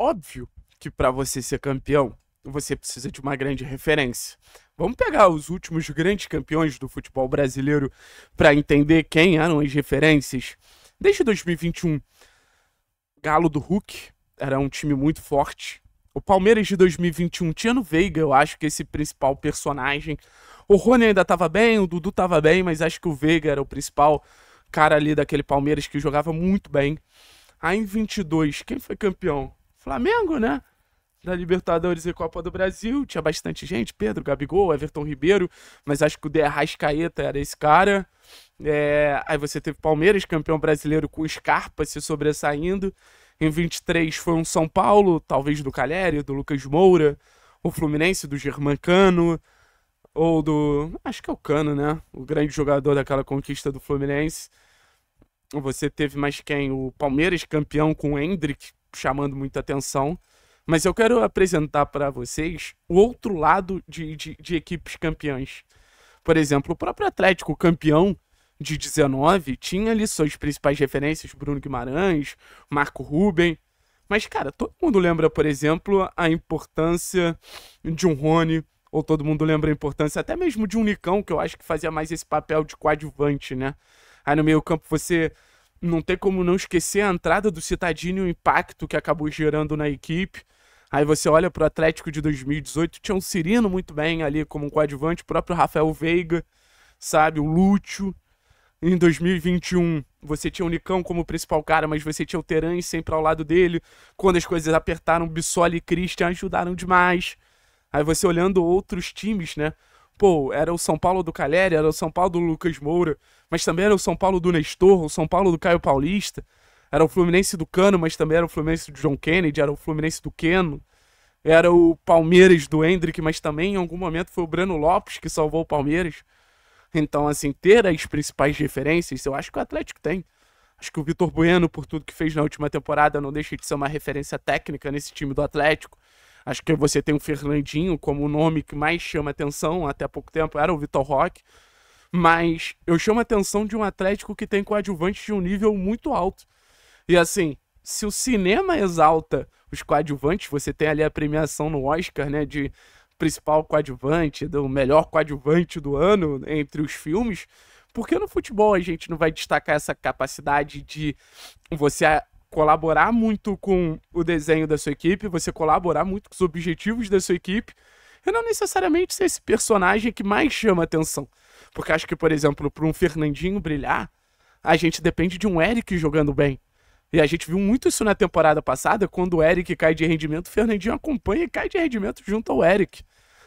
Óbvio que para você ser campeão, você precisa de uma grande referência. Vamos pegar os últimos grandes campeões do futebol brasileiro para entender quem eram as referências. Desde 2021, Galo do Hulk era um time muito forte. O Palmeiras de 2021, Tiano Veiga, eu acho que esse principal personagem. O Rony ainda estava bem, o Dudu estava bem, mas acho que o Veiga era o principal cara ali daquele Palmeiras que jogava muito bem. Aí em 22, quem foi campeão? Flamengo, né? Da Libertadores e Copa do Brasil. Tinha bastante gente. Pedro, Gabigol, Everton Ribeiro. Mas acho que o Derrascaeta era esse cara. É... Aí você teve Palmeiras, campeão brasileiro, com Scarpa se sobressaindo. Em 23 foi um São Paulo, talvez do Calheri, do Lucas Moura. O Fluminense, do Germancano ou do. Acho que é o Cano, né? O grande jogador daquela conquista do Fluminense. Você teve mais quem? O Palmeiras campeão com o Hendrick, chamando muita atenção. Mas eu quero apresentar para vocês o outro lado de, de, de, equipes campeãs. Por exemplo, o próprio Atlético, campeão de 19, tinha ali suas principais referências: Bruno Guimarães, Marco Ruben. Mas, cara, todo mundo lembra, por exemplo, a importância de um Rony, ou todo mundo lembra a importância até mesmo de um Nicão, que eu acho que fazia mais esse papel de coadjuvante, né? Aí no meio-campo você não tem como não esquecer a entrada do Citadinho e o impacto que acabou gerando na equipe. Aí você olha para o Atlético de 2018, tinha um Cirino muito bem ali como um coadjuvante, o próprio Rafael Veiga, sabe, o Lúcio. Em 2021, você tinha o Nicão como principal cara, mas você tinha o Teran sempre ao lado dele. Quando as coisas apertaram, Bissoli e Christian ajudaram demais. Aí você olhando outros times, né? Pô, era o São Paulo do Calheri, era o São Paulo do Lucas Moura, mas também era o São Paulo do Nestor, o São Paulo do Caio Paulista, era o Fluminense do Cano, mas também era o Fluminense do John Kennedy, era o Fluminense do Keno, era o Palmeiras do Hendrick, mas também em algum momento foi o Breno Lopes que salvou o Palmeiras. Então, assim, ter as principais referências, eu acho que o Atlético tem. Acho que o Vitor Bueno, por tudo que fez na última temporada, não deixa de ser uma referência técnica nesse time do Atlético. Acho que você tem o Fernandinho como o nome que mais chama atenção, até pouco tempo era o Vitor Roque. Mas eu chamo a atenção de um Atlético que tem coadjuvantes de um nível muito alto. E assim, se o cinema exalta os coadjuvantes, você tem ali a premiação no Oscar, né, de principal coadjuvante, do melhor coadjuvante do ano entre os filmes, porque no futebol a gente não vai destacar essa capacidade de você colaborar muito com o desenho da sua equipe, você colaborar muito com os objetivos da sua equipe, e não necessariamente ser esse personagem é que mais chama atenção. Porque acho que, por exemplo, para um Fernandinho brilhar, a gente depende de um Eric jogando bem. E a gente viu muito isso na temporada passada, quando o Eric cai de rendimento, o Fernandinho acompanha e cai de rendimento junto ao Eric.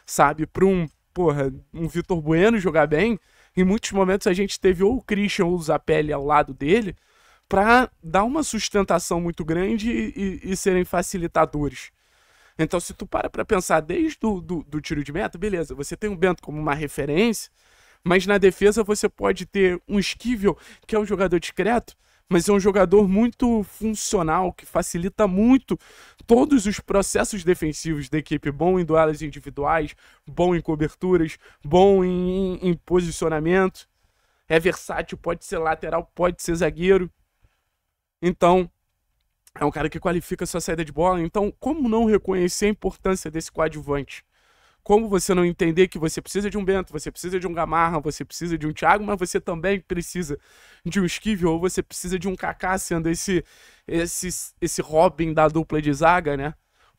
Sabe? Para um, porra, um Vitor Bueno jogar bem, em muitos momentos a gente teve ou o Christian ou o Zapelli ao lado dele, para dar uma sustentação muito grande e, e, e, serem facilitadores. Então, se tu para para pensar desde do, do, do, tiro de meta, beleza, você tem o Bento como uma referência, mas na defesa você pode ter um Esquivel, que é um jogador discreto, mas é um jogador muito funcional, que facilita muito todos os processos defensivos da equipe, bom em duelas individuais, bom em coberturas, bom em, em, em posicionamento, é versátil, pode ser lateral, pode ser zagueiro. Então, é um cara que qualifica sua saída de bola. Então, como não reconhecer a importância desse coadjuvante? Como você não entender que você precisa de um Bento, você precisa de um Gamarra, você precisa de um Thiago, mas você também precisa de um Esquivel, ou você precisa de um Kaká sendo esse, esse, esse Robin da dupla de zaga, né?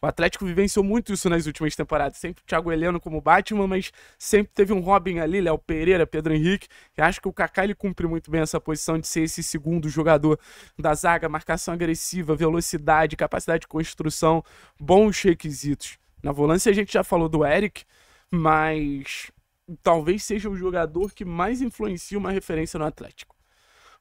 O Atlético vivenciou muito isso nas últimas temporadas. Sempre o Thiago Heleno como Batman, mas sempre teve um Robin ali, Léo Pereira, Pedro Henrique. Eu acho que o Kaká ele cumpre muito bem essa posição de ser esse segundo jogador da zaga, marcação agressiva, velocidade, capacidade de construção, bons requisitos. Na volância a gente já falou do Eric, mas talvez seja o jogador que mais influencia uma referência no Atlético.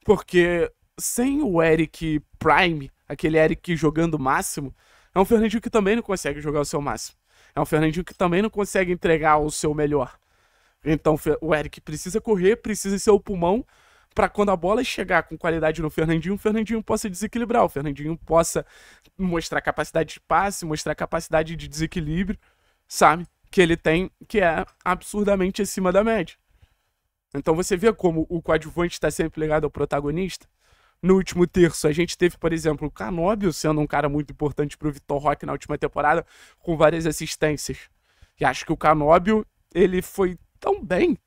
Porque sem o Eric Prime, aquele Eric jogando máximo, é um Fernandinho que também não consegue jogar o seu máximo. É um Fernandinho que também não consegue entregar o seu melhor. Então o Eric precisa correr, precisa ser o pulmão para quando a bola chegar com qualidade no Fernandinho, o Fernandinho possa desequilibrar, o Fernandinho possa mostrar capacidade de passe, mostrar capacidade de desequilíbrio, sabe? Que ele tem, que é absurdamente acima da média. Então você vê como o coadjuvante está sempre ligado ao protagonista no último terço. A gente teve, por exemplo, o Canóbio sendo um cara muito importante para o Vitor Roque na última temporada, com várias assistências. E acho que o Canóbio, ele foi tão bem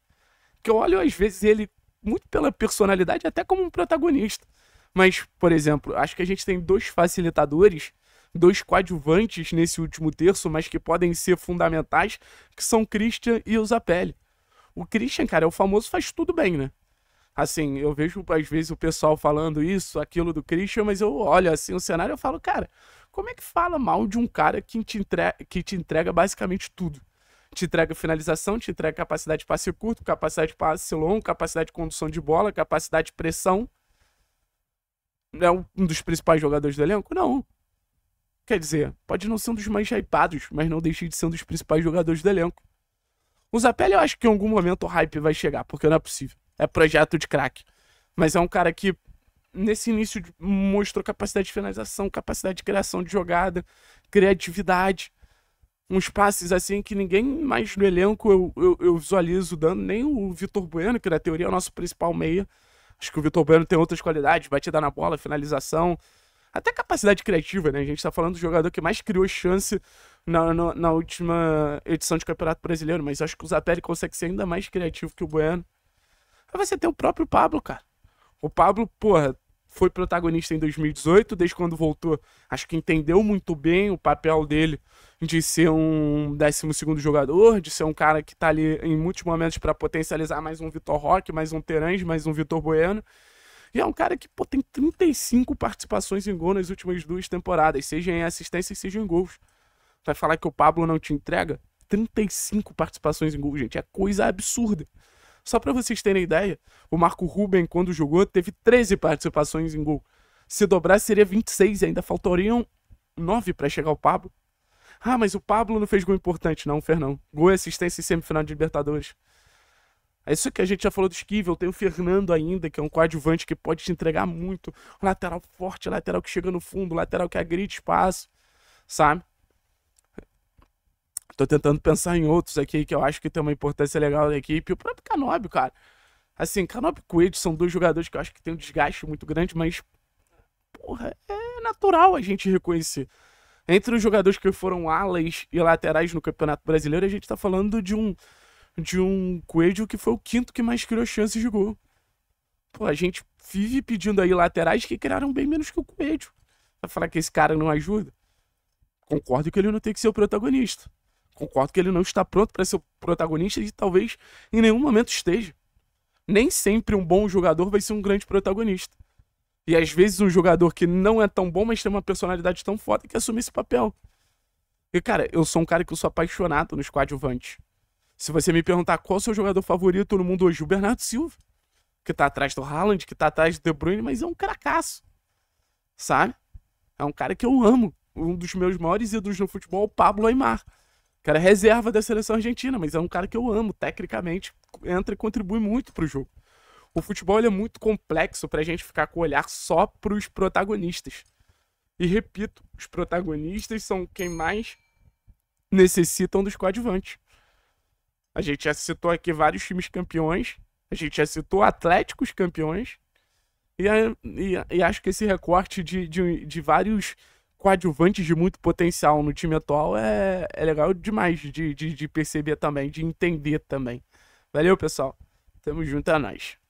que eu olho às vezes ele muito pela personalidade, até como um protagonista. Mas, por exemplo, acho que a gente tem dois facilitadores, dois coadjuvantes nesse último terço, mas que podem ser fundamentais, que são Christian e o Zapelli. O Christian, cara, é o famoso faz tudo bem, né? assim, eu vejo às vezes o pessoal falando isso, aquilo do Christian, mas eu olho assim o cenário e falo, cara, como é que fala mal de um cara que te, entrega, que te entrega basicamente tudo? Te entrega finalização, te entrega capacidade de passe curto, capacidade de passe longo, capacidade de condução de bola, capacidade de pressão. É um dos principais jogadores do elenco? Não. Quer dizer, pode não ser um dos mais hypados, mas não deixe de ser um dos principais jogadores do elenco. O Zapelli, eu acho que em algum momento o hype vai chegar, porque não é possível é projeto de craque. Mas é um cara que, nesse início, mostrou capacidade de finalização, capacidade de criação de jogada, criatividade. Uns passes assim que ninguém mais no elenco eu, eu, eu visualizo dando, nem o Vitor Bueno, que na teoria é o nosso principal meia. Acho que o Vitor Bueno tem outras qualidades, batida na bola, finalização, até capacidade criativa, né? A gente tá falando do jogador que mais criou chance na, na, na última edição de Campeonato Brasileiro, mas acho que o Zapelli consegue ser ainda mais criativo que o Bueno. Mas você tem o próprio Pablo, cara. O Pablo, porra, foi protagonista em 2018, desde quando voltou, acho que entendeu muito bem o papel dele de ser um 12 jogador, de ser um cara que tá ali em muitos momentos para potencializar mais um Vitor Roque, mais um Terange, mais um Vitor Bueno. E é um cara que pô, tem 35 participações em gol nas últimas duas temporadas, seja em assistência, seja em gols. Vai falar que o Pablo não te entrega? 35 participações em gol, gente, é coisa absurda. Só para vocês terem ideia, o Marco Ruben, quando jogou, teve 13 participações em gol. Se dobrasse, seria 26 e ainda faltariam 9 para chegar ao Pablo. Ah, mas o Pablo não fez gol importante, não, Fernão. Gol e assistência em semifinal de Libertadores. É isso que a gente já falou do Esquivel. Tem o Fernando ainda, que é um coadjuvante que pode te entregar muito. Lateral forte, lateral que chega no fundo, lateral que agride espaço, sabe? Tô tentando pensar em outros aqui que eu acho que tem uma importância legal na equipe. O próprio Canobi, cara. Assim, Canobi e Coelho são dois jogadores que eu acho que tem um desgaste muito grande, mas. Porra, é natural a gente reconhecer. Entre os jogadores que foram alas e laterais no Campeonato Brasileiro, a gente tá falando de um. De um Coelho que foi o quinto que mais criou chances de gol. Pô, a gente vive pedindo aí laterais que criaram bem menos que o Coelho. Pra falar que esse cara não ajuda. Concordo que ele não tem que ser o protagonista. Concordo que ele não está pronto para ser o protagonista e talvez em nenhum momento esteja. Nem sempre um bom jogador vai ser um grande protagonista. E às vezes um jogador que não é tão bom, mas tem uma personalidade tão foda que assume esse papel. E cara, eu sou um cara que eu sou apaixonado nos coadjuvantes. Se você me perguntar qual é o seu jogador favorito no mundo hoje, o Bernardo Silva, que tá atrás do Haaland, que tá atrás do De Bruyne, mas é um cracaço. Sabe? É um cara que eu amo. Um dos meus maiores ídolos no futebol, o Pablo Aymar cara é reserva da seleção argentina, mas é um cara que eu amo, tecnicamente, entra e contribui muito pro jogo. O futebol é muito complexo pra gente ficar com o olhar só pros protagonistas. E repito, os protagonistas são quem mais necessitam dos coadjuvantes. A gente já citou aqui vários times campeões, a gente já citou atléticos campeões, e, e, e acho que esse recorte de, de, de vários coadjuvantes de muito potencial no time atual é, é legal demais de, de, de perceber também, de entender também. Valeu, pessoal. Tamo junto, é nóis.